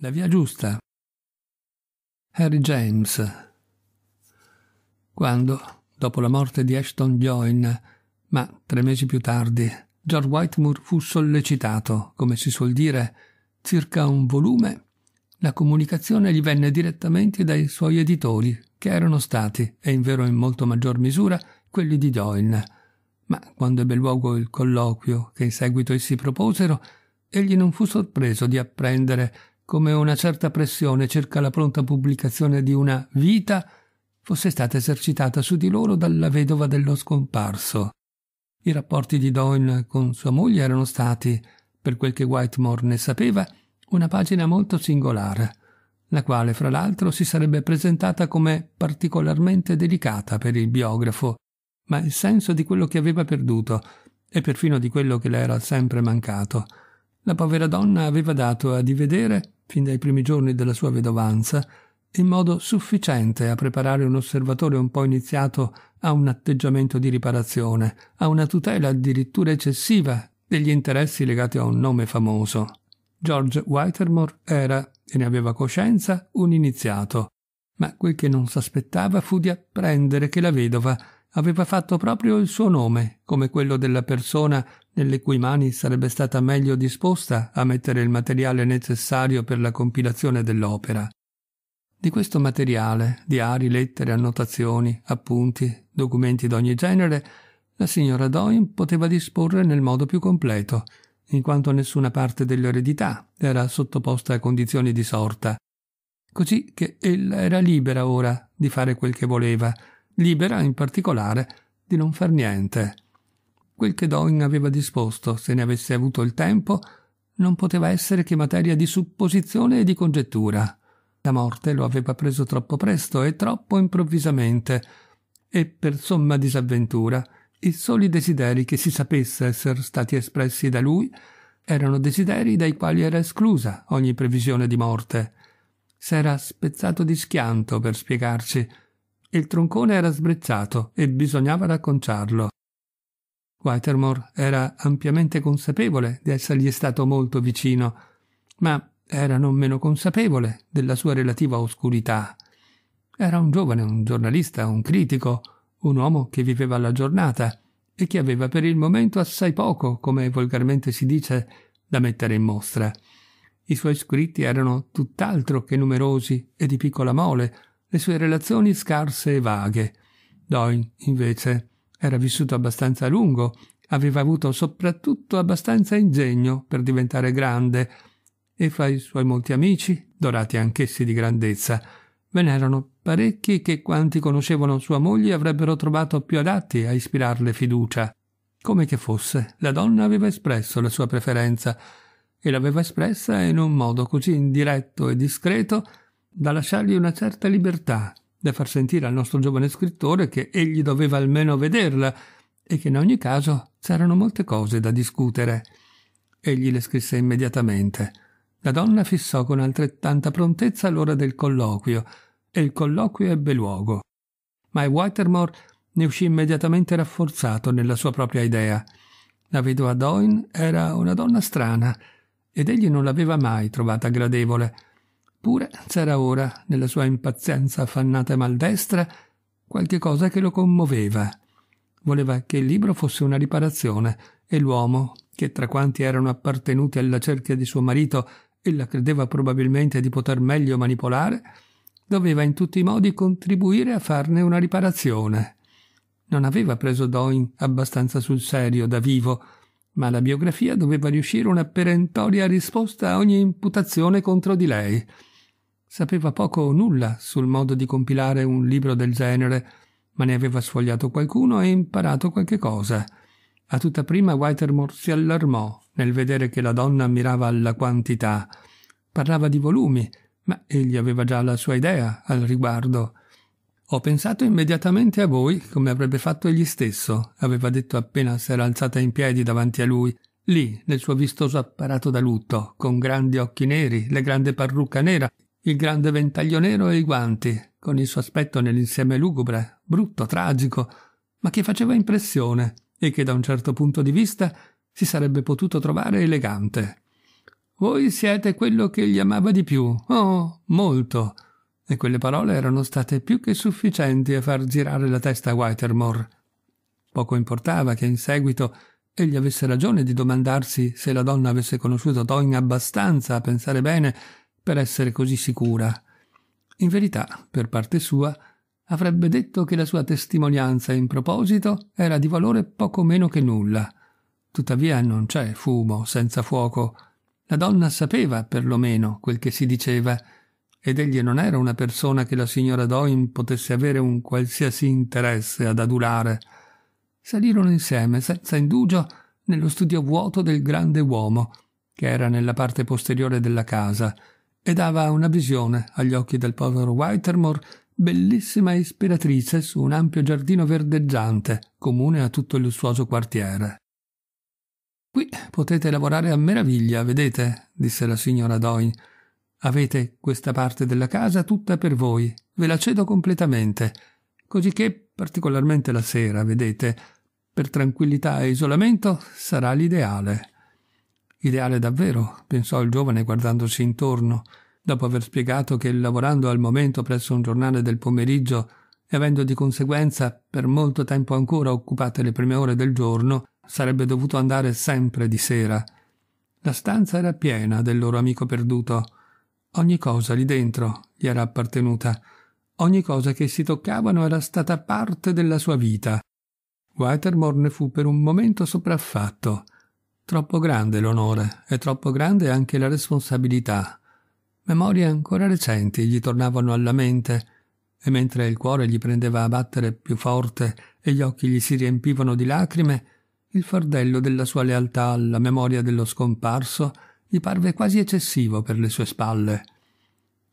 La via giusta. Harry James. Quando, dopo la morte di Ashton Joyne, ma tre mesi più tardi, George Whitmore fu sollecitato, come si suol dire, circa un volume, la comunicazione gli venne direttamente dai suoi editori, che erano stati, e in vero in molto maggior misura, quelli di Joyne. Ma quando ebbe luogo il colloquio che in seguito essi proposero, egli non fu sorpreso di apprendere come una certa pressione circa la pronta pubblicazione di una vita fosse stata esercitata su di loro dalla vedova dello scomparso. I rapporti di Doyle con sua moglie erano stati, per quel che Whitemore ne sapeva, una pagina molto singolare, la quale fra l'altro si sarebbe presentata come particolarmente delicata per il biografo, ma il senso di quello che aveva perduto e perfino di quello che le era sempre mancato, la povera donna aveva dato a vedere fin dai primi giorni della sua vedovanza, in modo sufficiente a preparare un osservatore un po' iniziato a un atteggiamento di riparazione, a una tutela addirittura eccessiva degli interessi legati a un nome famoso. George Whitermore era, e ne aveva coscienza, un iniziato, ma quel che non s'aspettava fu di apprendere che la vedova aveva fatto proprio il suo nome, come quello della persona nelle cui mani sarebbe stata meglio disposta a mettere il materiale necessario per la compilazione dell'opera. Di questo materiale, diari, lettere, annotazioni, appunti, documenti d'ogni genere, la signora Doin poteva disporre nel modo più completo, in quanto nessuna parte dell'eredità era sottoposta a condizioni di sorta. Così che ella era libera ora di fare quel che voleva, libera in particolare di non far niente. Quel che Doin aveva disposto, se ne avesse avuto il tempo, non poteva essere che materia di supposizione e di congettura. La morte lo aveva preso troppo presto e troppo improvvisamente, e per somma disavventura i soli desideri che si sapesse esser stati espressi da lui erano desideri dai quali era esclusa ogni previsione di morte. S'era spezzato di schianto per spiegarci. Il troncone era sbrezzato e bisognava racconciarlo. Whitermore era ampiamente consapevole di essergli stato molto vicino, ma era non meno consapevole della sua relativa oscurità. Era un giovane, un giornalista, un critico, un uomo che viveva la giornata e che aveva per il momento assai poco, come volgarmente si dice, da mettere in mostra. I suoi scritti erano tutt'altro che numerosi e di piccola mole, le sue relazioni scarse e vaghe. Doyle, invece, era vissuto abbastanza a lungo, aveva avuto soprattutto abbastanza ingegno per diventare grande, e fra i suoi molti amici, dorati anch'essi di grandezza, ve n'erano parecchi che quanti conoscevano sua moglie avrebbero trovato più adatti a ispirarle fiducia. Come che fosse, la donna aveva espresso la sua preferenza e l'aveva espressa in un modo così indiretto e discreto da lasciargli una certa libertà da far sentire al nostro giovane scrittore che egli doveva almeno vederla e che in ogni caso c'erano molte cose da discutere. Egli le scrisse immediatamente. La donna fissò con altrettanta prontezza l'ora del colloquio, e il colloquio ebbe luogo. Ma Whitermore ne uscì immediatamente rafforzato nella sua propria idea. La vedova Doyne era una donna strana, ed egli non l'aveva mai trovata gradevole, Eppure c'era ora, nella sua impazienza affannata e maldestra, qualche cosa che lo commuoveva. Voleva che il libro fosse una riparazione e l'uomo, che tra quanti erano appartenuti alla cerchia di suo marito ella credeva probabilmente di poter meglio manipolare, doveva in tutti i modi contribuire a farne una riparazione. Non aveva preso Doin abbastanza sul serio da vivo, ma la biografia doveva riuscire una perentoria risposta a ogni imputazione contro di lei. Sapeva poco o nulla sul modo di compilare un libro del genere, ma ne aveva sfogliato qualcuno e imparato qualche cosa. A tutta prima Whitermore si allarmò nel vedere che la donna mirava alla quantità. Parlava di volumi, ma egli aveva già la sua idea al riguardo. Ho pensato immediatamente a voi, come avrebbe fatto egli stesso, aveva detto appena si era alzata in piedi davanti a lui, lì, nel suo vistoso apparato da lutto, con grandi occhi neri, la grande parrucca nera il grande ventaglio nero e i guanti, con il suo aspetto nell'insieme lugubre, brutto, tragico, ma che faceva impressione e che da un certo punto di vista si sarebbe potuto trovare elegante. Voi siete quello che gli amava di più, oh, molto. E quelle parole erano state più che sufficienti a far girare la testa a Whitermore. Poco importava che in seguito egli avesse ragione di domandarsi se la donna avesse conosciuto Doyne abbastanza a pensare bene per essere così sicura. In verità, per parte sua, avrebbe detto che la sua testimonianza in proposito era di valore poco meno che nulla. Tuttavia non c'è fumo senza fuoco. La donna sapeva perlomeno quel che si diceva, ed egli non era una persona che la signora Doin potesse avere un qualsiasi interesse ad adulare. Salirono insieme, senza indugio, nello studio vuoto del grande uomo, che era nella parte posteriore della casa, e dava una visione agli occhi del povero Whitermore bellissima e ispiratrice su un ampio giardino verdeggiante comune a tutto il lussuoso quartiere. Qui potete lavorare a meraviglia, vedete, disse la signora Doyne. Avete questa parte della casa tutta per voi, ve la cedo completamente, cosicché, particolarmente la sera, vedete, per tranquillità e isolamento sarà l'ideale. Ideale davvero, pensò il giovane guardandosi intorno, dopo aver spiegato che lavorando al momento presso un giornale del pomeriggio e avendo di conseguenza per molto tempo ancora occupate le prime ore del giorno, sarebbe dovuto andare sempre di sera. La stanza era piena del loro amico perduto. Ogni cosa lì dentro gli era appartenuta. Ogni cosa che si toccavano era stata parte della sua vita. Watermore ne fu per un momento sopraffatto. Troppo grande l'onore e troppo grande anche la responsabilità. Memorie ancora recenti gli tornavano alla mente e mentre il cuore gli prendeva a battere più forte e gli occhi gli si riempivano di lacrime, il fardello della sua lealtà alla memoria dello scomparso gli parve quasi eccessivo per le sue spalle.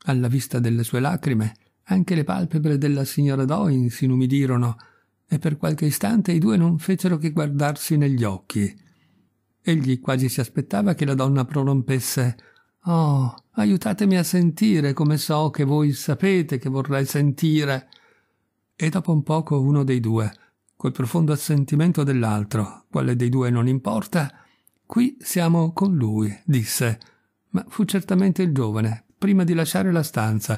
Alla vista delle sue lacrime, anche le palpebre della signora Doin si inumidirono e per qualche istante i due non fecero che guardarsi negli occhi. Egli quasi si aspettava che la donna prorompesse Oh, aiutatemi a sentire come so che voi sapete che vorrei sentire. E dopo un poco uno dei due, col profondo assentimento dell'altro, quale dei due non importa, qui siamo con lui, disse. Ma fu certamente il giovane, prima di lasciare la stanza,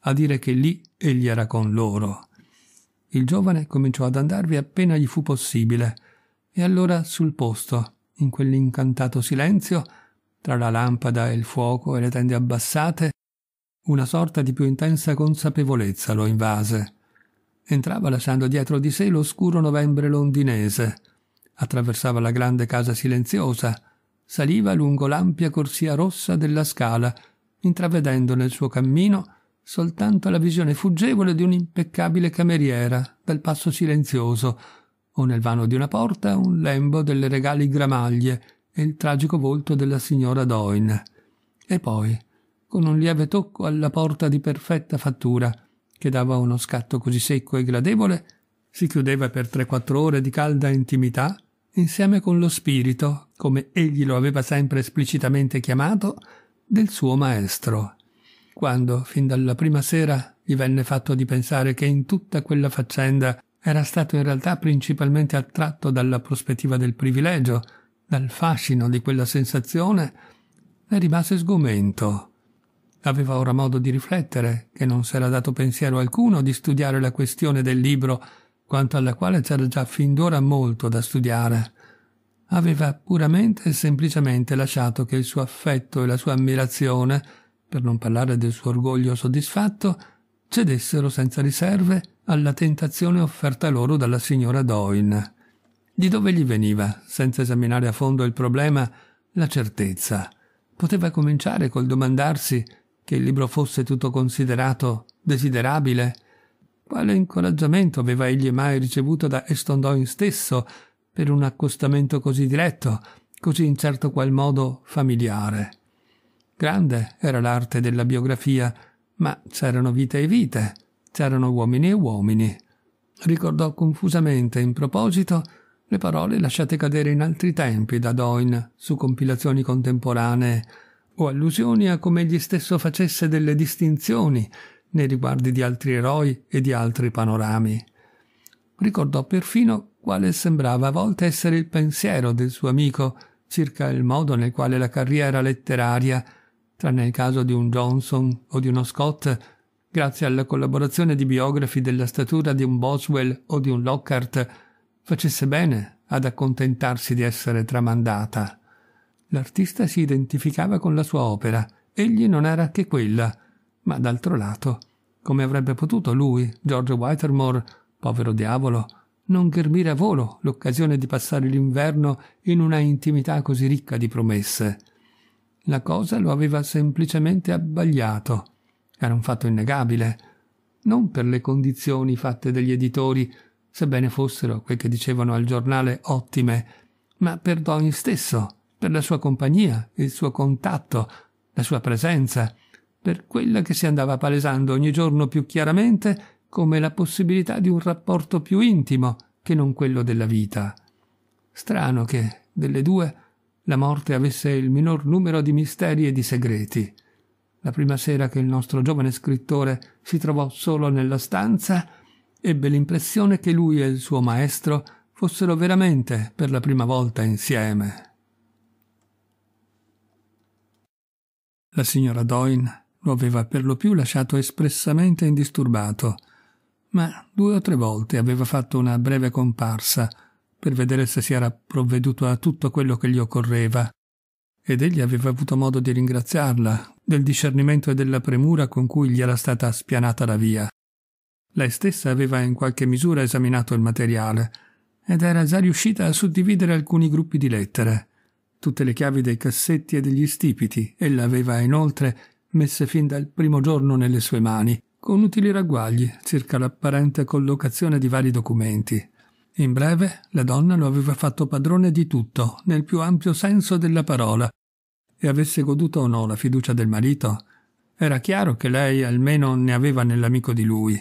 a dire che lì egli era con loro. Il giovane cominciò ad andarvi appena gli fu possibile, e allora sul posto, in quell'incantato silenzio, tra la lampada e il fuoco e le tende abbassate, una sorta di più intensa consapevolezza lo invase. Entrava lasciando dietro di sé l'oscuro novembre londinese, attraversava la grande casa silenziosa, saliva lungo l'ampia corsia rossa della scala, intravedendo nel suo cammino soltanto la visione fuggevole di un'impeccabile cameriera dal passo silenzioso, o nel vano di una porta un lembo delle regali gramaglie e il tragico volto della signora Doyne. E poi, con un lieve tocco alla porta di perfetta fattura, che dava uno scatto così secco e gradevole, si chiudeva per tre quattro ore di calda intimità, insieme con lo spirito, come egli lo aveva sempre esplicitamente chiamato, del suo maestro. Quando, fin dalla prima sera, gli venne fatto di pensare che in tutta quella faccenda era stato in realtà principalmente attratto dalla prospettiva del privilegio, dal fascino di quella sensazione, e rimase sgomento. Aveva ora modo di riflettere, che non s'era dato pensiero alcuno di studiare la questione del libro, quanto alla quale c'era già fin d'ora molto da studiare. Aveva puramente e semplicemente lasciato che il suo affetto e la sua ammirazione, per non parlare del suo orgoglio soddisfatto, cedessero senza riserve alla tentazione offerta loro dalla signora Doyne. Di dove gli veniva, senza esaminare a fondo il problema, la certezza? Poteva cominciare col domandarsi che il libro fosse tutto considerato desiderabile? Quale incoraggiamento aveva egli mai ricevuto da Eston Doyne stesso per un accostamento così diretto, così in certo qual modo familiare? Grande era l'arte della biografia, ma c'erano vite e vite C'erano uomini e uomini. Ricordò confusamente, in proposito, le parole lasciate cadere in altri tempi da Doyne su compilazioni contemporanee o allusioni a come egli stesso facesse delle distinzioni nei riguardi di altri eroi e di altri panorami. Ricordò perfino quale sembrava a volte essere il pensiero del suo amico circa il modo nel quale la carriera letteraria, tranne il caso di un Johnson o di uno Scott, grazie alla collaborazione di biografi della statura di un Boswell o di un Lockhart, facesse bene ad accontentarsi di essere tramandata. L'artista si identificava con la sua opera, egli non era che quella, ma d'altro lato, come avrebbe potuto lui, George Whitermore, povero diavolo, non ghermire a volo l'occasione di passare l'inverno in una intimità così ricca di promesse? La cosa lo aveva semplicemente abbagliato. Era un fatto innegabile, non per le condizioni fatte dagli editori, sebbene fossero quel che dicevano al giornale ottime, ma per Donny stesso, per la sua compagnia, il suo contatto, la sua presenza, per quella che si andava palesando ogni giorno più chiaramente come la possibilità di un rapporto più intimo che non quello della vita. Strano che, delle due, la morte avesse il minor numero di misteri e di segreti. La prima sera che il nostro giovane scrittore si trovò solo nella stanza, ebbe l'impressione che lui e il suo maestro fossero veramente per la prima volta insieme. La signora Doyne lo aveva per lo più lasciato espressamente indisturbato, ma due o tre volte aveva fatto una breve comparsa per vedere se si era provveduto a tutto quello che gli occorreva, ed egli aveva avuto modo di ringraziarla del discernimento e della premura con cui gli era stata spianata la via. Lei stessa aveva in qualche misura esaminato il materiale ed era già riuscita a suddividere alcuni gruppi di lettere. Tutte le chiavi dei cassetti e degli stipiti ella aveva inoltre messe fin dal primo giorno nelle sue mani, con utili ragguagli circa l'apparente collocazione di vari documenti. In breve, la donna lo aveva fatto padrone di tutto, nel più ampio senso della parola, e avesse goduto o no la fiducia del marito, era chiaro che lei almeno ne aveva nell'amico di lui.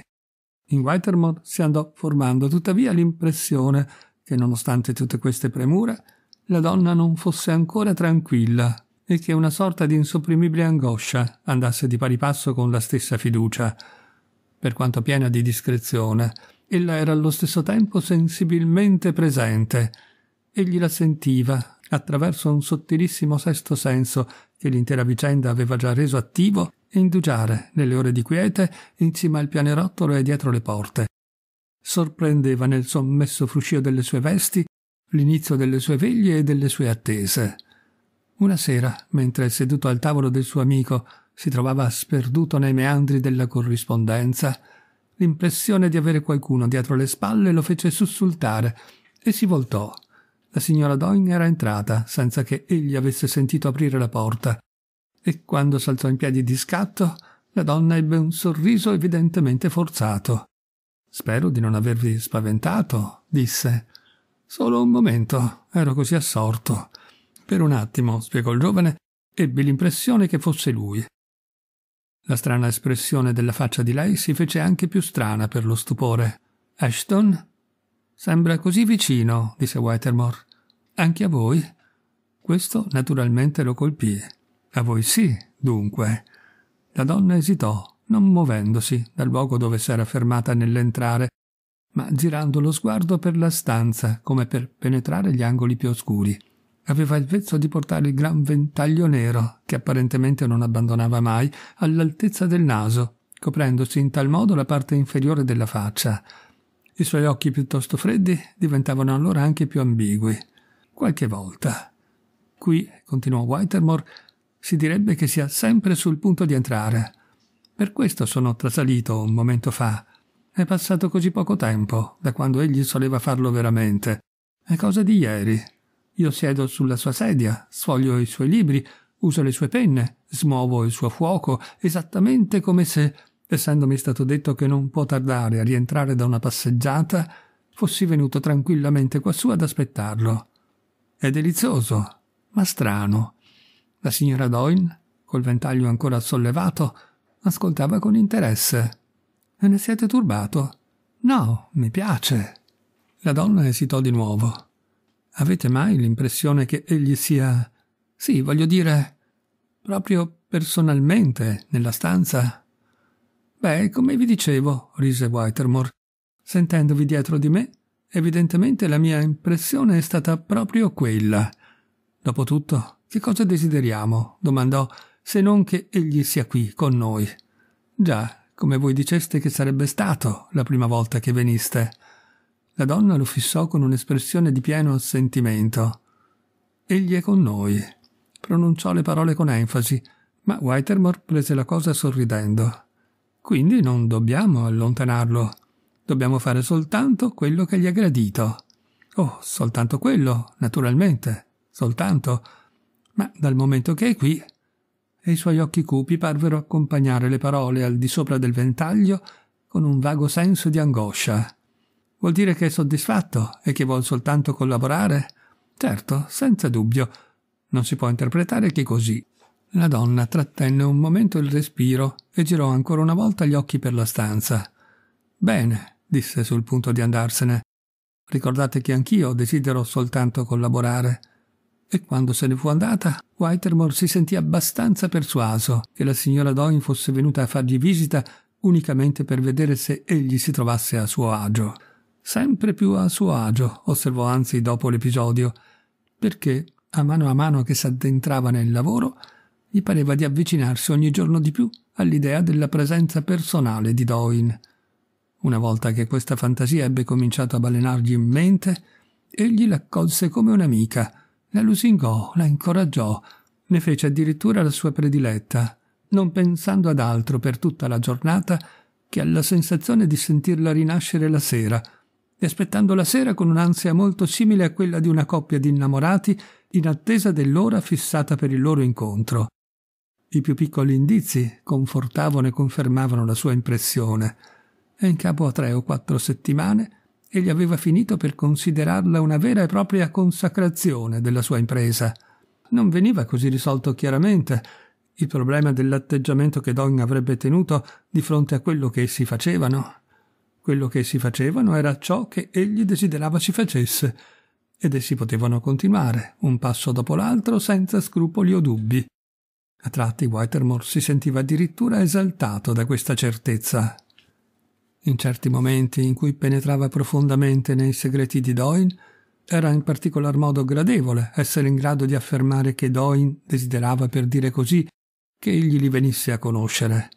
In Whitermore si andò formando tuttavia l'impressione che, nonostante tutte queste premure, la donna non fosse ancora tranquilla e che una sorta di insopprimibile angoscia andasse di pari passo con la stessa fiducia. Per quanto piena di discrezione, ella era allo stesso tempo sensibilmente presente. Egli la sentiva, attraverso un sottilissimo sesto senso che l'intera vicenda aveva già reso attivo indugiare nelle ore di quiete in cima al pianerottolo e dietro le porte. Sorprendeva nel sommesso fruscio delle sue vesti l'inizio delle sue veglie e delle sue attese. Una sera, mentre seduto al tavolo del suo amico si trovava sperduto nei meandri della corrispondenza, l'impressione di avere qualcuno dietro le spalle lo fece sussultare e si voltò la signora Doyne era entrata senza che egli avesse sentito aprire la porta e quando s'alzò in piedi di scatto la donna ebbe un sorriso evidentemente forzato. Spero di non avervi spaventato, disse. Solo un momento, ero così assorto. Per un attimo, spiegò il giovane, ebbi l'impressione che fosse lui. La strana espressione della faccia di lei si fece anche più strana per lo stupore. Ashton Sembra così vicino, disse Whitermore. Anche a voi? Questo naturalmente lo colpì. A voi sì, dunque. La donna esitò, non muovendosi dal luogo dove si era fermata nell'entrare, ma girando lo sguardo per la stanza come per penetrare gli angoli più oscuri. Aveva il vezzo di portare il gran ventaglio nero, che apparentemente non abbandonava mai, all'altezza del naso, coprendosi in tal modo la parte inferiore della faccia. I suoi occhi piuttosto freddi diventavano allora anche più ambigui. Qualche volta. Qui, continuò Whitermore, si direbbe che sia sempre sul punto di entrare. Per questo sono trasalito un momento fa. È passato così poco tempo da quando egli soleva farlo veramente. È cosa di ieri. Io siedo sulla sua sedia, sfoglio i suoi libri, uso le sue penne, smuovo il suo fuoco, esattamente come se essendomi stato detto che non può tardare a rientrare da una passeggiata, fossi venuto tranquillamente quassù ad aspettarlo. È delizioso, ma strano. La signora Doyle, col ventaglio ancora sollevato, ascoltava con interesse. E ne siete turbato? No, mi piace. La donna esitò di nuovo. Avete mai l'impressione che egli sia... Sì, voglio dire... proprio personalmente nella stanza? Beh, come vi dicevo, rise Whitermore, sentendovi dietro di me, evidentemente la mia impressione è stata proprio quella. Dopotutto, che cosa desideriamo? domandò, se non che egli sia qui con noi. Già, come voi diceste che sarebbe stato la prima volta che veniste. La donna lo fissò con un'espressione di pieno assentimento. Egli è con noi. Pronunciò le parole con enfasi, ma Whitermore prese la cosa sorridendo. Quindi non dobbiamo allontanarlo, dobbiamo fare soltanto quello che gli è gradito. Oh, soltanto quello, naturalmente, soltanto. Ma dal momento che è qui... E i suoi occhi cupi parvero accompagnare le parole al di sopra del ventaglio con un vago senso di angoscia. Vuol dire che è soddisfatto e che vuol soltanto collaborare? Certo, senza dubbio. Non si può interpretare che così. La donna trattenne un momento il respiro e girò ancora una volta gli occhi per la stanza. Bene, disse sul punto di andarsene. Ricordate che anch'io desidero soltanto collaborare. E quando se ne fu andata, Whitermore si sentì abbastanza persuaso che la signora Doyne fosse venuta a fargli visita unicamente per vedere se egli si trovasse a suo agio. Sempre più a suo agio, osservò anzi dopo l'episodio, perché, a mano a mano che s'addentrava nel lavoro, gli pareva di avvicinarsi ogni giorno di più all'idea della presenza personale di Doin. Una volta che questa fantasia ebbe cominciato a balenargli in mente, egli l'accolse come un'amica, la lusingò, la incoraggiò, ne fece addirittura la sua prediletta, non pensando ad altro per tutta la giornata che alla sensazione di sentirla rinascere la sera, e aspettando la sera con un'ansia molto simile a quella di una coppia di innamorati in attesa dell'ora fissata per il loro incontro. I più piccoli indizi confortavano e confermavano la sua impressione, e in capo a tre o quattro settimane egli aveva finito per considerarla una vera e propria consacrazione della sua impresa. Non veniva così risolto chiaramente il problema dell'atteggiamento che Don avrebbe tenuto di fronte a quello che essi facevano. Quello che essi facevano era ciò che egli desiderava si facesse, ed essi potevano continuare, un passo dopo l'altro, senza scrupoli o dubbi. A tratti Whitermore si sentiva addirittura esaltato da questa certezza. In certi momenti in cui penetrava profondamente nei segreti di Doyne, era in particolar modo gradevole essere in grado di affermare che Doyne desiderava, per dire così, che egli li venisse a conoscere.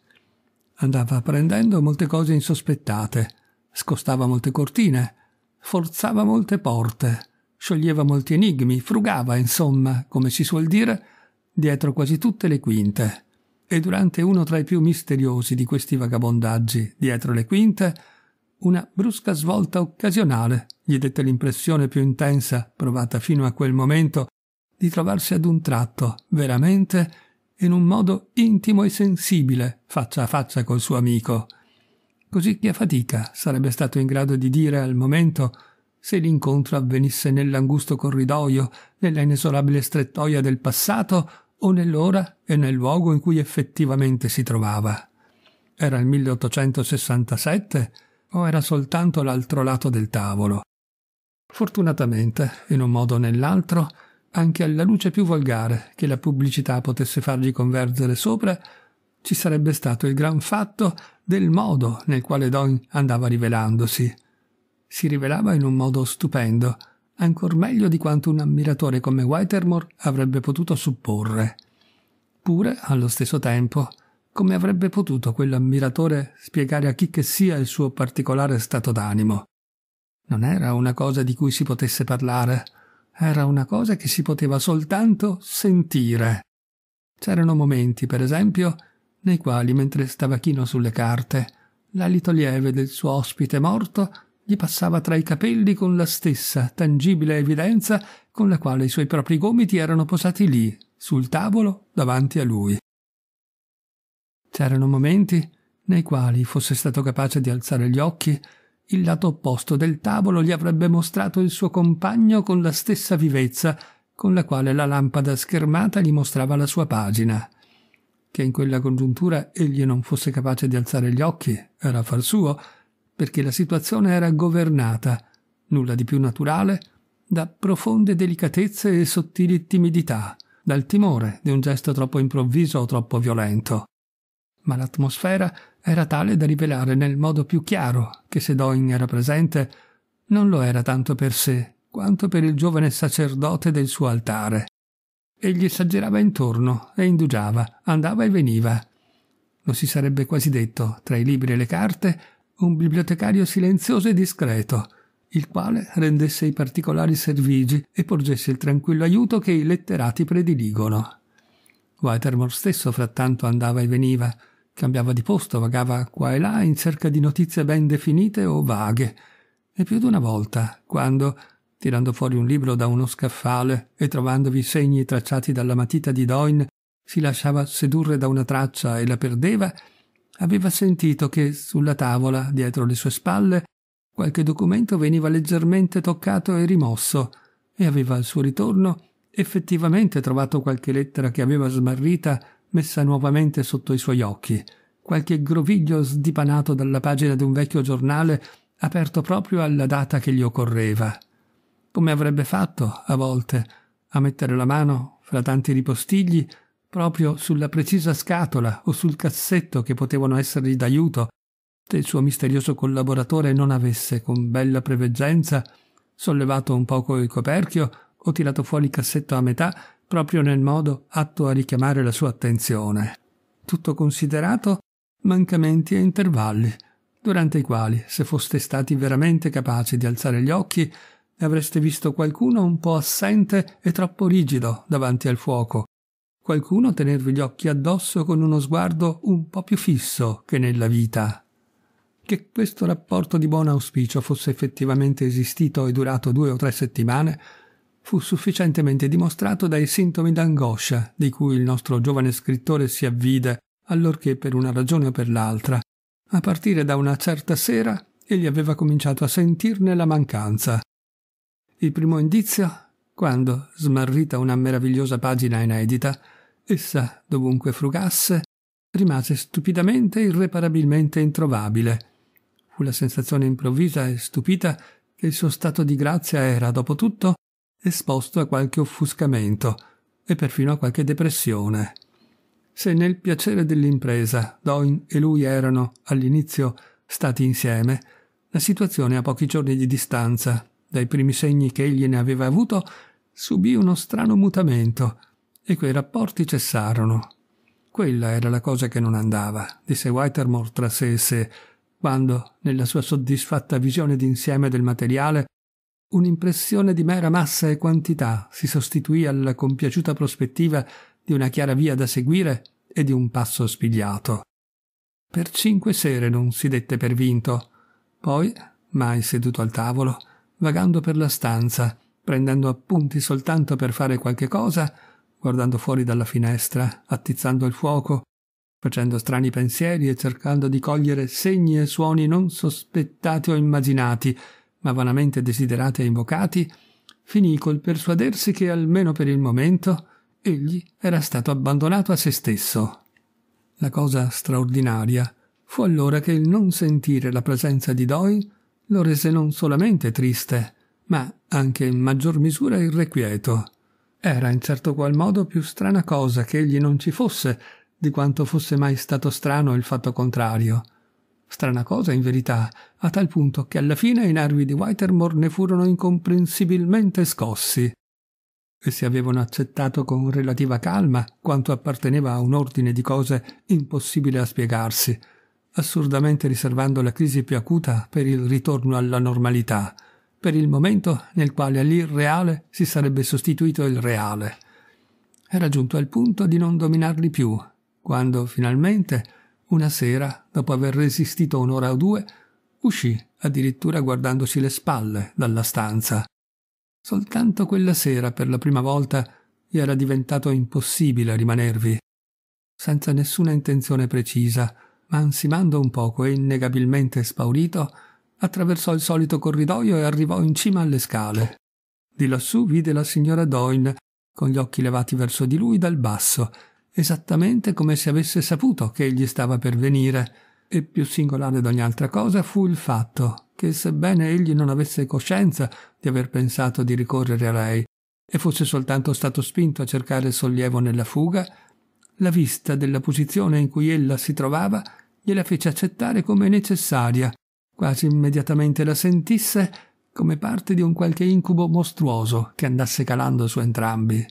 Andava apprendendo molte cose insospettate, scostava molte cortine, forzava molte porte, scioglieva molti enigmi, frugava, insomma, come si suol dire, dietro quasi tutte le quinte. E durante uno tra i più misteriosi di questi vagabondaggi dietro le quinte, una brusca svolta occasionale gli dette l'impressione più intensa, provata fino a quel momento, di trovarsi ad un tratto, veramente, in un modo intimo e sensibile, faccia a faccia col suo amico. Così che a fatica sarebbe stato in grado di dire al momento se l'incontro avvenisse nell'angusto corridoio, nella inesorabile strettoia del passato o nell'ora e nel luogo in cui effettivamente si trovava. Era il 1867 o era soltanto l'altro lato del tavolo? Fortunatamente, in un modo o nell'altro, anche alla luce più volgare che la pubblicità potesse fargli convergere sopra, ci sarebbe stato il gran fatto del modo nel quale Don andava rivelandosi si rivelava in un modo stupendo, ancor meglio di quanto un ammiratore come Whitermore avrebbe potuto supporre. Pure, allo stesso tempo, come avrebbe potuto quell'ammiratore spiegare a chi che sia il suo particolare stato d'animo? Non era una cosa di cui si potesse parlare, era una cosa che si poteva soltanto sentire. C'erano momenti, per esempio, nei quali, mentre stava chino sulle carte, l'alito lieve del suo ospite morto gli passava tra i capelli con la stessa tangibile evidenza con la quale i suoi propri gomiti erano posati lì, sul tavolo, davanti a lui. C'erano momenti nei quali fosse stato capace di alzare gli occhi, il lato opposto del tavolo gli avrebbe mostrato il suo compagno con la stessa vivezza con la quale la lampada schermata gli mostrava la sua pagina. Che in quella congiuntura egli non fosse capace di alzare gli occhi era far suo, perché la situazione era governata, nulla di più naturale, da profonde delicatezze e sottili timidità, dal timore di un gesto troppo improvviso o troppo violento. Ma l'atmosfera era tale da rivelare nel modo più chiaro che se Doin era presente, non lo era tanto per sé quanto per il giovane sacerdote del suo altare. Egli s'aggirava intorno e indugiava, andava e veniva. Lo si sarebbe quasi detto, tra i libri e le carte, un bibliotecario silenzioso e discreto, il quale rendesse i particolari servigi e porgesse il tranquillo aiuto che i letterati prediligono. Watermore stesso frattanto andava e veniva, cambiava di posto, vagava qua e là in cerca di notizie ben definite o vaghe, e più di una volta, quando, tirando fuori un libro da uno scaffale e trovandovi segni tracciati dalla matita di Doyne, si lasciava sedurre da una traccia e la perdeva, aveva sentito che sulla tavola, dietro le sue spalle, qualche documento veniva leggermente toccato e rimosso, e aveva al suo ritorno effettivamente trovato qualche lettera che aveva smarrita messa nuovamente sotto i suoi occhi, qualche groviglio sdipanato dalla pagina di un vecchio giornale aperto proprio alla data che gli occorreva. Come avrebbe fatto, a volte, a mettere la mano, fra tanti ripostigli, proprio sulla precisa scatola o sul cassetto che potevano essergli d'aiuto, se il suo misterioso collaboratore non avesse, con bella preveggenza, sollevato un poco il coperchio o tirato fuori il cassetto a metà, proprio nel modo atto a richiamare la sua attenzione. Tutto considerato, mancamenti e intervalli, durante i quali, se foste stati veramente capaci di alzare gli occhi, avreste visto qualcuno un po' assente e troppo rigido davanti al fuoco, qualcuno tenervi gli occhi addosso con uno sguardo un po più fisso che nella vita. Che questo rapporto di buon auspicio fosse effettivamente esistito e durato due o tre settimane fu sufficientemente dimostrato dai sintomi d'angoscia di cui il nostro giovane scrittore si avvide allorché per una ragione o per l'altra, a partire da una certa sera, egli aveva cominciato a sentirne la mancanza. Il primo indizio, quando, smarrita una meravigliosa pagina inedita, Essa, dovunque frugasse, rimase stupidamente e irreparabilmente introvabile. Fu la sensazione improvvisa e stupita che il suo stato di grazia era, dopo tutto, esposto a qualche offuscamento e perfino a qualche depressione. Se nel piacere dell'impresa Doin e lui erano, all'inizio, stati insieme, la situazione a pochi giorni di distanza, dai primi segni che egli ne aveva avuto, subì uno strano mutamento e quei rapporti cessarono. Quella era la cosa che non andava, disse Whitermore tra sé e sé, quando, nella sua soddisfatta visione d'insieme del materiale, un'impressione di mera massa e quantità si sostituì alla compiaciuta prospettiva di una chiara via da seguire e di un passo spigliato. Per cinque sere non si dette per vinto, poi, mai seduto al tavolo, vagando per la stanza, prendendo appunti soltanto per fare qualche cosa, guardando fuori dalla finestra, attizzando il fuoco, facendo strani pensieri e cercando di cogliere segni e suoni non sospettati o immaginati, ma vanamente desiderati e invocati, finì col persuadersi che almeno per il momento egli era stato abbandonato a se stesso. La cosa straordinaria fu allora che il non sentire la presenza di Doi lo rese non solamente triste, ma anche in maggior misura irrequieto. Era in certo qual modo più strana cosa che egli non ci fosse di quanto fosse mai stato strano il fatto contrario. Strana cosa, in verità, a tal punto che alla fine i nervi di Whitermore ne furono incomprensibilmente scossi. Essi avevano accettato con relativa calma quanto apparteneva a un ordine di cose impossibile a spiegarsi, assurdamente riservando la crisi più acuta per il ritorno alla normalità per il momento nel quale all'irreale si sarebbe sostituito il reale. Era giunto al punto di non dominarli più, quando finalmente, una sera, dopo aver resistito un'ora o due, uscì addirittura guardandosi le spalle dalla stanza. Soltanto quella sera, per la prima volta, gli era diventato impossibile rimanervi. Senza nessuna intenzione precisa, ma ansimando un poco e innegabilmente spaurito, Attraversò il solito corridoio e arrivò in cima alle scale. Di lassù vide la signora Doyle, con gli occhi levati verso di lui dal basso, esattamente come se avesse saputo che egli stava per venire. E più singolare d'ogni altra cosa fu il fatto che, sebbene egli non avesse coscienza di aver pensato di ricorrere a lei, e fosse soltanto stato spinto a cercare sollievo nella fuga, la vista della posizione in cui ella si trovava gliela fece accettare come necessaria quasi immediatamente la sentisse come parte di un qualche incubo mostruoso che andasse calando su entrambi.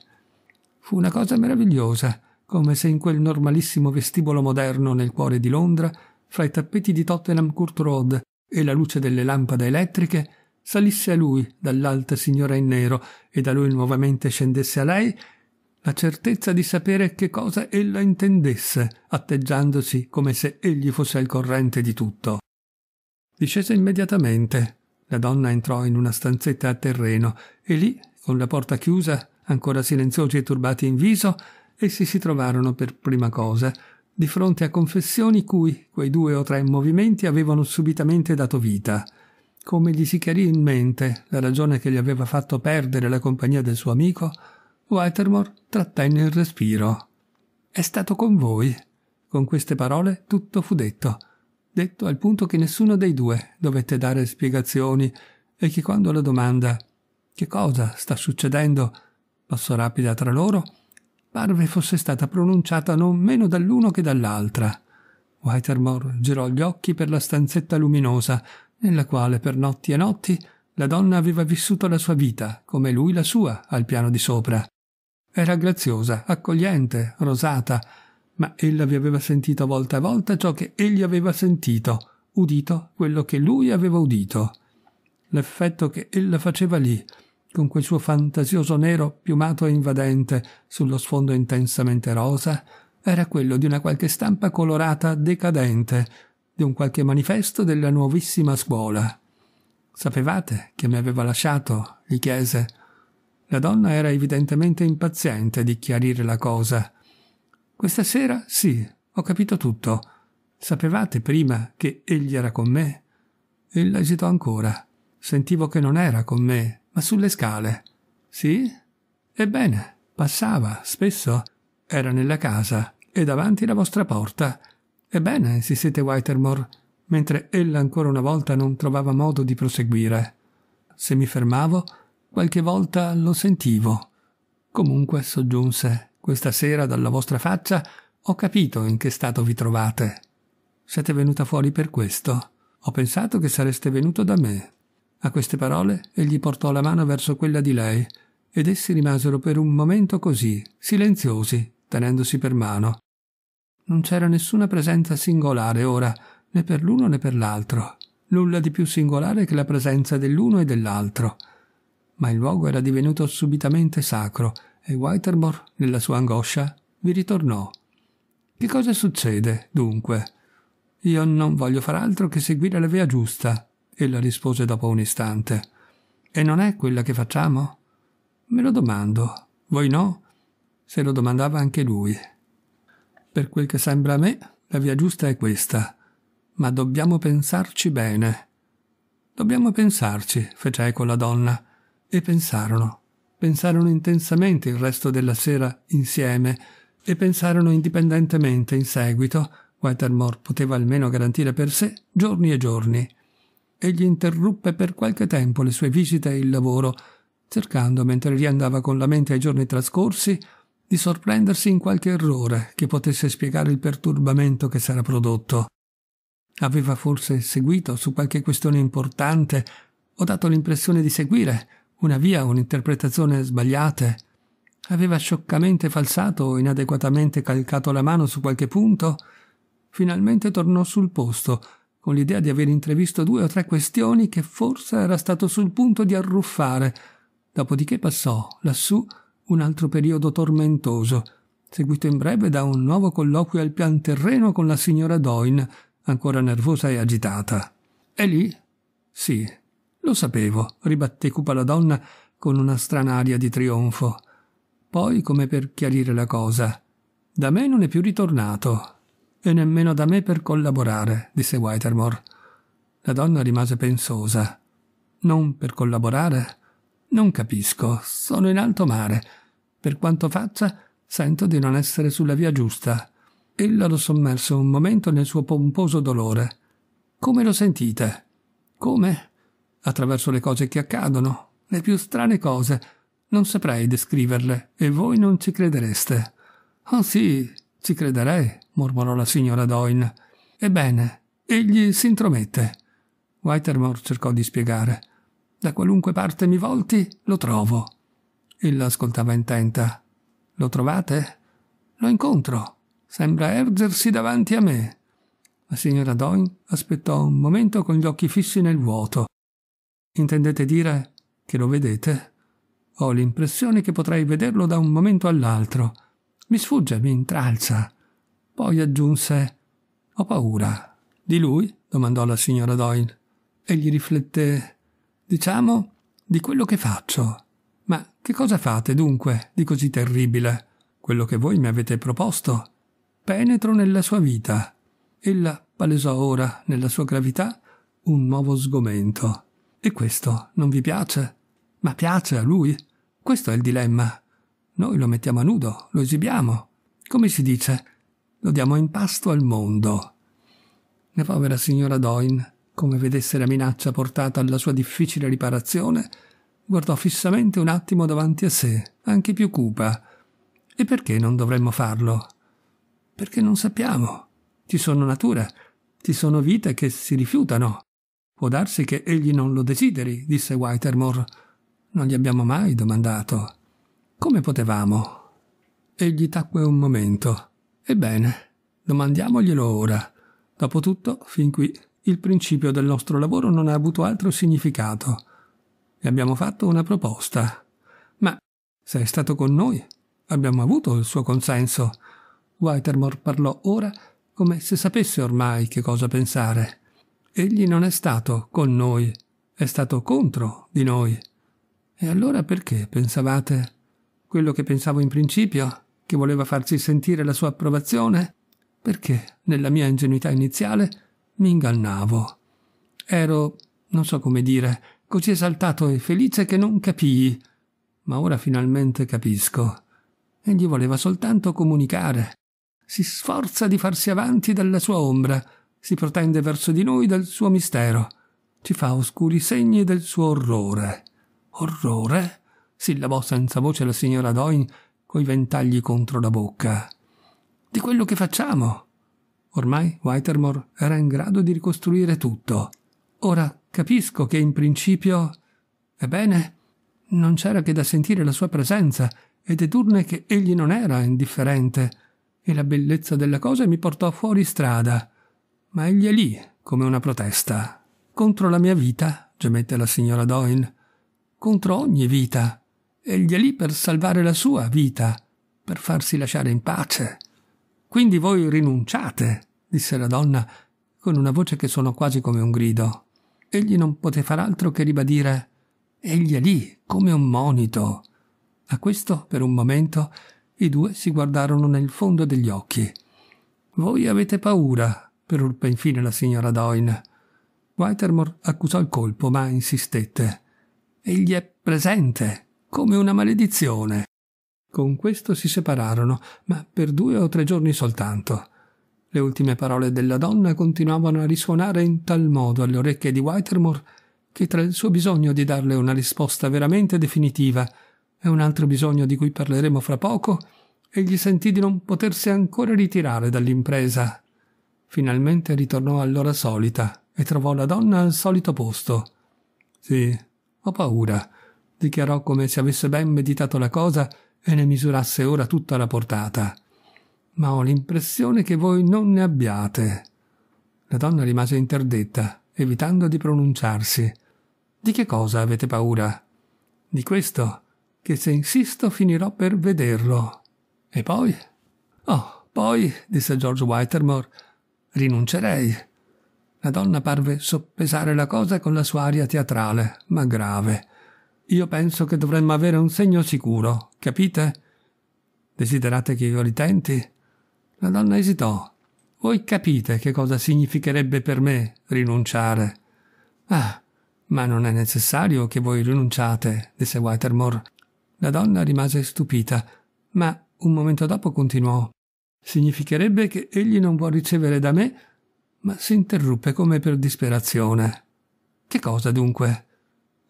Fu una cosa meravigliosa, come se in quel normalissimo vestibolo moderno nel cuore di Londra, fra i tappeti di Tottenham Court Road e la luce delle lampade elettriche, salisse a lui dall'alta signora in nero e da lui nuovamente scendesse a lei la certezza di sapere che cosa ella intendesse, atteggiandosi come se egli fosse al corrente di tutto. Discese immediatamente. La donna entrò in una stanzetta a terreno e lì, con la porta chiusa, ancora silenziosi e turbati in viso, essi si trovarono per prima cosa di fronte a confessioni cui quei due o tre movimenti avevano subitamente dato vita. Come gli si chiarì in mente la ragione che gli aveva fatto perdere la compagnia del suo amico, Whitermore trattenne il respiro. È stato con voi. Con queste parole tutto fu detto detto al punto che nessuno dei due dovette dare spiegazioni e che quando la domanda che cosa sta succedendo passò rapida tra loro, parve fosse stata pronunciata non meno dall'uno che dall'altra. Whitermore girò gli occhi per la stanzetta luminosa, nella quale per notti e notti la donna aveva vissuto la sua vita, come lui la sua, al piano di sopra. Era graziosa, accogliente, rosata, ma ella vi aveva sentito volta a volta ciò che egli aveva sentito, udito quello che lui aveva udito. L'effetto che ella faceva lì, con quel suo fantasioso nero piumato e invadente sullo sfondo intensamente rosa, era quello di una qualche stampa colorata decadente, di un qualche manifesto della nuovissima scuola. Sapevate che mi aveva lasciato? gli chiese. La donna era evidentemente impaziente di chiarire la cosa. Questa sera sì, ho capito tutto. Sapevate prima che egli era con me? E esitò ancora. Sentivo che non era con me, ma sulle scale. Sì? Ebbene, passava, spesso. Era nella casa e davanti alla vostra porta. Ebbene, insistette Whitermore, mentre ella ancora una volta non trovava modo di proseguire. Se mi fermavo, qualche volta lo sentivo. Comunque soggiunse questa sera dalla vostra faccia ho capito in che stato vi trovate. Siete venuta fuori per questo. Ho pensato che sareste venuto da me. A queste parole egli portò la mano verso quella di lei, ed essi rimasero per un momento così, silenziosi, tenendosi per mano. Non c'era nessuna presenza singolare ora, né per l'uno né per l'altro, nulla di più singolare che la presenza dell'uno e dell'altro. Ma il luogo era divenuto subitamente sacro, e Whiterbor, nella sua angoscia, vi ritornò. Che cosa succede, dunque? Io non voglio far altro che seguire la via giusta, ella rispose dopo un istante. E non è quella che facciamo? Me lo domando. Voi no? Se lo domandava anche lui. Per quel che sembra a me, la via giusta è questa. Ma dobbiamo pensarci bene. Dobbiamo pensarci, fece eco la donna, e pensarono pensarono intensamente il resto della sera insieme e pensarono indipendentemente in seguito, Whitermore poteva almeno garantire per sé, giorni e giorni. Egli interruppe per qualche tempo le sue visite e il lavoro, cercando, mentre riandava con la mente ai giorni trascorsi, di sorprendersi in qualche errore che potesse spiegare il perturbamento che s'era prodotto. Aveva forse seguito su qualche questione importante o dato l'impressione di seguire una via, un'interpretazione sbagliate, aveva scioccamente falsato o inadeguatamente calcato la mano su qualche punto, finalmente tornò sul posto, con l'idea di aver intrevisto due o tre questioni che forse era stato sul punto di arruffare, dopodiché passò lassù un altro periodo tormentoso, seguito in breve da un nuovo colloquio al pian terreno con la signora Doyne, ancora nervosa e agitata. E lì, sì, lo sapevo, ribatté cupa la donna con una strana aria di trionfo. Poi, come per chiarire la cosa, da me non è più ritornato, e nemmeno da me per collaborare, disse Whitermore. La donna rimase pensosa. Non per collaborare? Non capisco, sono in alto mare. Per quanto faccia, sento di non essere sulla via giusta. Ella lo sommerse un momento nel suo pomposo dolore. Come lo sentite? Come? attraverso le cose che accadono, le più strane cose. Non saprei descriverle e voi non ci credereste. Oh sì, ci crederei, mormorò la signora Doyne. Ebbene, egli si intromette. Whitermore cercò di spiegare. Da qualunque parte mi volti, lo trovo. Ella ascoltava intenta. Lo trovate? Lo incontro. Sembra ergersi davanti a me. La signora Doyne aspettò un momento con gli occhi fissi nel vuoto. Intendete dire che lo vedete? Ho l'impressione che potrei vederlo da un momento all'altro. Mi sfugge, mi intralza. Poi aggiunse Ho paura. Di lui? domandò la signora Doyle. Egli riflette: Diciamo di quello che faccio. Ma che cosa fate dunque di così terribile? Quello che voi mi avete proposto. Penetro nella sua vita. Ella palesò ora, nella sua gravità, un nuovo sgomento. E questo non vi piace? Ma piace a lui? Questo è il dilemma. Noi lo mettiamo a nudo, lo esibiamo. Come si dice? Lo diamo in pasto al mondo. La povera signora Doyne, come vedesse la minaccia portata alla sua difficile riparazione, guardò fissamente un attimo davanti a sé, anche più cupa. E perché non dovremmo farlo? Perché non sappiamo. Ci sono nature, ci sono vite che si rifiutano, Può darsi che egli non lo desideri, disse Whitermore. Non gli abbiamo mai domandato. Come potevamo? Egli tacque un momento. Ebbene, domandiamoglielo ora. Dopotutto, fin qui, il principio del nostro lavoro non ha avuto altro significato. E abbiamo fatto una proposta. Ma, se è stato con noi, abbiamo avuto il suo consenso. Whitermore parlò ora come se sapesse ormai che cosa pensare. Egli non è stato con noi, è stato contro di noi. E allora perché pensavate quello che pensavo in principio, che voleva farsi sentire la sua approvazione? Perché, nella mia ingenuità iniziale, mi ingannavo. Ero, non so come dire, così esaltato e felice che non capii. Ma ora finalmente capisco. Egli voleva soltanto comunicare. Si sforza di farsi avanti dalla sua ombra, si protende verso di noi dal suo mistero, ci fa oscuri segni del suo orrore. Orrore? sillabò senza voce la signora Doyne coi ventagli contro la bocca. Di quello che facciamo. Ormai Whitermore era in grado di ricostruire tutto. Ora capisco che in principio. Ebbene, non c'era che da sentire la sua presenza e dedurne che egli non era indifferente, e la bellezza della cosa mi portò fuori strada. Ma egli è lì, come una protesta. Contro la mia vita, gemette la signora Doyle. Contro ogni vita. Egli è lì per salvare la sua vita, per farsi lasciare in pace. Quindi voi rinunciate, disse la donna, con una voce che suonò quasi come un grido. Egli non poté far altro che ribadire Egli è lì, come un monito. A questo, per un momento, i due si guardarono nel fondo degli occhi. Voi avete paura, Prorruppe infine la signora Doyle. Whitermore accusò il colpo, ma insistette. Egli è presente, come una maledizione. Con questo si separarono, ma per due o tre giorni soltanto. Le ultime parole della donna continuavano a risuonare in tal modo alle orecchie di Whitermore che tra il suo bisogno di darle una risposta veramente definitiva e un altro bisogno di cui parleremo fra poco, egli sentì di non potersi ancora ritirare dall'impresa. Finalmente ritornò all'ora solita e trovò la donna al solito posto. Sì, ho paura, dichiarò come se avesse ben meditato la cosa e ne misurasse ora tutta la portata. Ma ho l'impressione che voi non ne abbiate. La donna rimase interdetta, evitando di pronunciarsi. Di che cosa avete paura? Di questo, che se insisto finirò per vederlo. E poi? Oh, poi, disse George Whitermore, Rinuncerei. La donna parve soppesare la cosa con la sua aria teatrale, ma grave. Io penso che dovremmo avere un segno sicuro, capite? Desiderate che io li tenti? La donna esitò. Voi capite che cosa significherebbe per me rinunciare? Ah, ma non è necessario che voi rinunciate, disse Watermore. La donna rimase stupita, ma un momento dopo continuò significherebbe che egli non vuol ricevere da me, ma si interruppe come per disperazione. Che cosa dunque?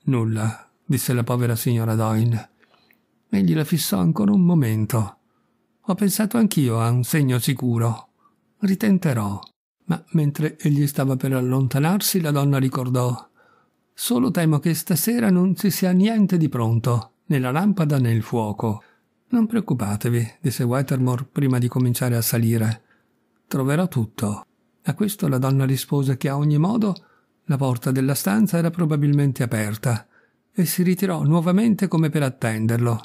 Nulla, disse la povera signora Doyne. Egli la fissò ancora un momento. Ho pensato anch'io a un segno sicuro. Ritenterò. Ma mentre egli stava per allontanarsi, la donna ricordò Solo temo che stasera non ci sia niente di pronto, né la lampada né il fuoco. Non preoccupatevi, disse Whitermore prima di cominciare a salire. Troverò tutto. A questo la donna rispose che a ogni modo la porta della stanza era probabilmente aperta e si ritirò nuovamente come per attenderlo,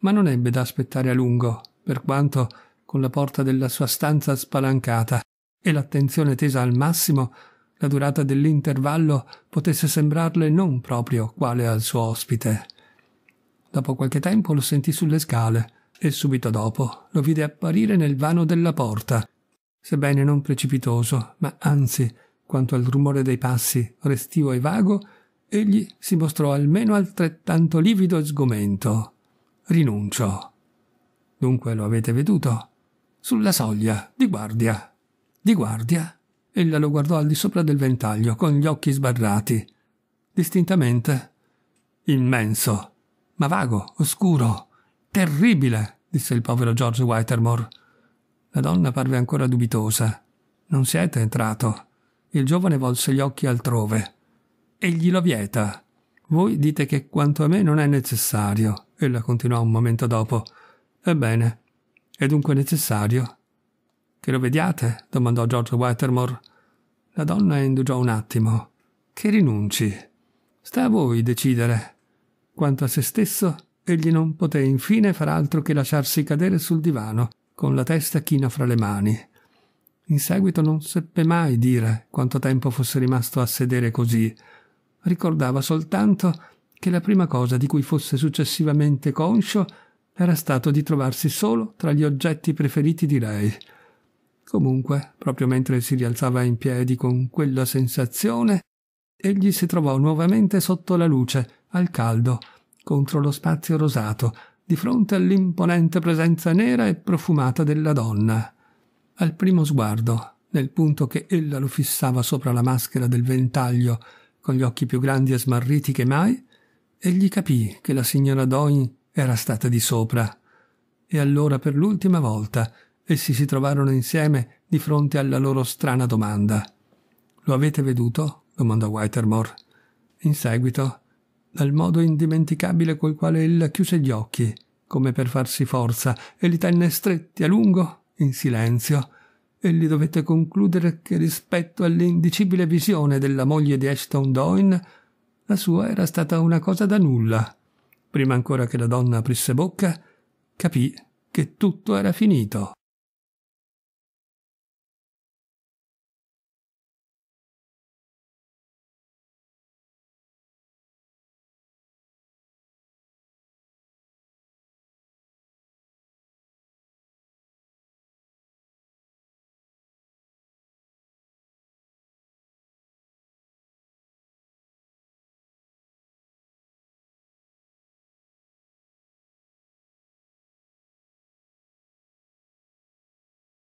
ma non ebbe da aspettare a lungo, per quanto, con la porta della sua stanza spalancata e l'attenzione tesa al massimo, la durata dell'intervallo potesse sembrarle non proprio quale al suo ospite. Dopo qualche tempo lo sentì sulle scale e subito dopo lo vide apparire nel vano della porta, sebbene non precipitoso, ma anzi, quanto al rumore dei passi, restivo e vago, egli si mostrò almeno altrettanto livido e sgomento. Rinuncio. Dunque lo avete veduto? Sulla soglia, di guardia. Di guardia? Ella lo guardò al di sopra del ventaglio, con gli occhi sbarrati. Distintamente. Immenso, ma vago, oscuro, terribile, disse il povero George Whitermore. La donna parve ancora dubitosa. Non siete entrato. Il giovane volse gli occhi altrove. Egli lo vieta. Voi dite che quanto a me non è necessario. Ella continuò un momento dopo. Ebbene, è dunque necessario? Che lo vediate? domandò George Whitermore. La donna indugiò un attimo. Che rinunci? Sta a voi decidere. Quanto a se stesso, egli non poté infine far altro che lasciarsi cadere sul divano, con la testa china fra le mani. In seguito non seppe mai dire quanto tempo fosse rimasto a sedere così. Ricordava soltanto che la prima cosa di cui fosse successivamente conscio era stato di trovarsi solo tra gli oggetti preferiti di lei. Comunque, proprio mentre si rialzava in piedi con quella sensazione, egli si trovò nuovamente sotto la luce al caldo, contro lo spazio rosato, di fronte all'imponente presenza nera e profumata della donna. Al primo sguardo, nel punto che ella lo fissava sopra la maschera del ventaglio, con gli occhi più grandi e smarriti che mai, egli capì che la signora Doin era stata di sopra. E allora per l'ultima volta essi si trovarono insieme di fronte alla loro strana domanda. Lo avete veduto? domandò Whitermore. In seguito dal modo indimenticabile col quale ella chiuse gli occhi, come per farsi forza, e li tenne stretti a lungo, in silenzio, egli dovette concludere che rispetto all'indicibile visione della moglie di Ashton Doyne, la sua era stata una cosa da nulla. Prima ancora che la donna aprisse bocca, capì che tutto era finito.